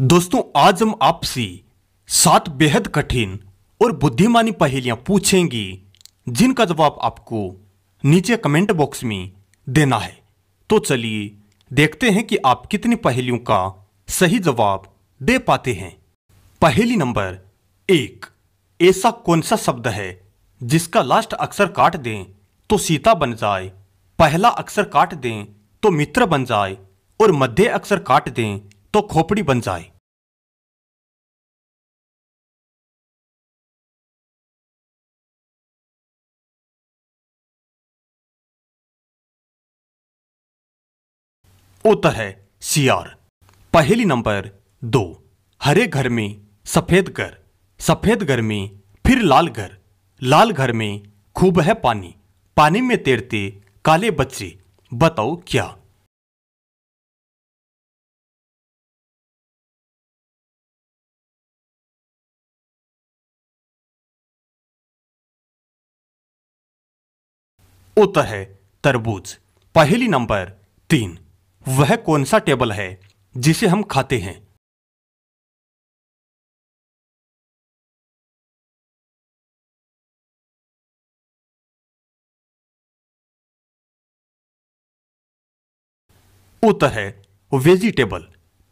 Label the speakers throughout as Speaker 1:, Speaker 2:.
Speaker 1: दोस्तों आज हम आपसे सात बेहद कठिन और बुद्धिमानी पहेलियां पूछेंगे जिनका जवाब आपको नीचे कमेंट बॉक्स में देना है तो चलिए देखते हैं कि आप कितनी पहेलियों का सही जवाब दे पाते हैं पहेली नंबर एक ऐसा कौन सा शब्द है जिसका लास्ट अक्षर काट दें तो सीता बन जाए पहला अक्षर
Speaker 2: काट दें तो मित्र बन जाए और मध्य अक्षर काट दें तो खोपड़ी बन जाए उत्तर है सियार पहली नंबर
Speaker 1: दो हरे घर में सफेद घर सफेद घर में फिर लाल घर लाल घर में खूब है पानी पानी में तैरते काले बच्चे
Speaker 2: बताओ क्या उत्तर है तरबूज पहली नंबर तीन वह कौन सा टेबल है जिसे हम खाते हैं उत्तर है वेजिटेबल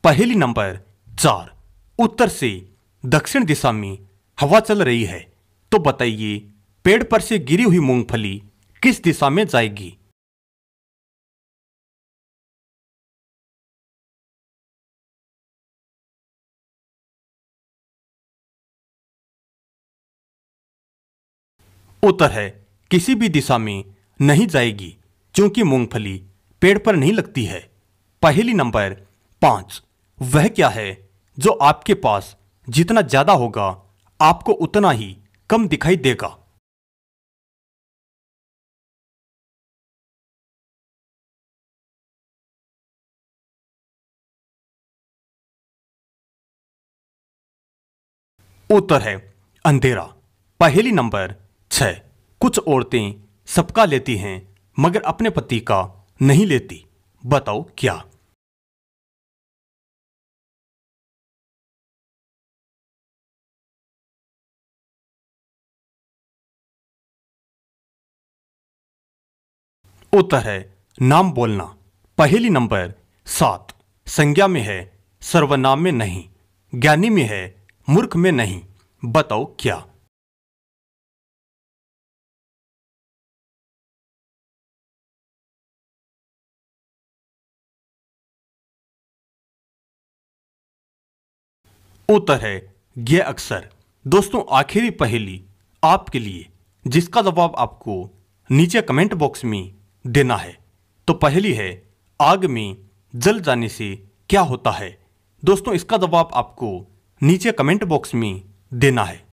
Speaker 2: पहली नंबर
Speaker 1: चार उत्तर से दक्षिण दिशा में हवा चल रही है तो
Speaker 2: बताइए पेड़ पर से गिरी हुई मूंगफली किस दिशा में जाएगी उत्तर है किसी भी दिशा में नहीं जाएगी क्योंकि मूंगफली
Speaker 1: पेड़ पर नहीं लगती है पहली नंबर पांच वह क्या है
Speaker 2: जो आपके पास जितना ज्यादा होगा आपको उतना ही कम दिखाई देगा उत्तर है अंधेरा पहली
Speaker 1: नंबर छः कुछ औरतें सबका लेती हैं मगर अपने पति का
Speaker 2: नहीं लेती बताओ क्या उत्तर है
Speaker 1: नाम बोलना पहली नंबर सात संज्ञा में है सर्वनाम में नहीं
Speaker 2: ज्ञानी में है मूर्ख में नहीं बताओ क्या उत्तर है यह अक्सर दोस्तों आखिरी पहेली आपके
Speaker 1: लिए जिसका जवाब आपको नीचे कमेंट बॉक्स में देना है तो पहली है आग में जल जाने से क्या होता है दोस्तों इसका जवाब आपको नीचे कमेंट बॉक्स में देना है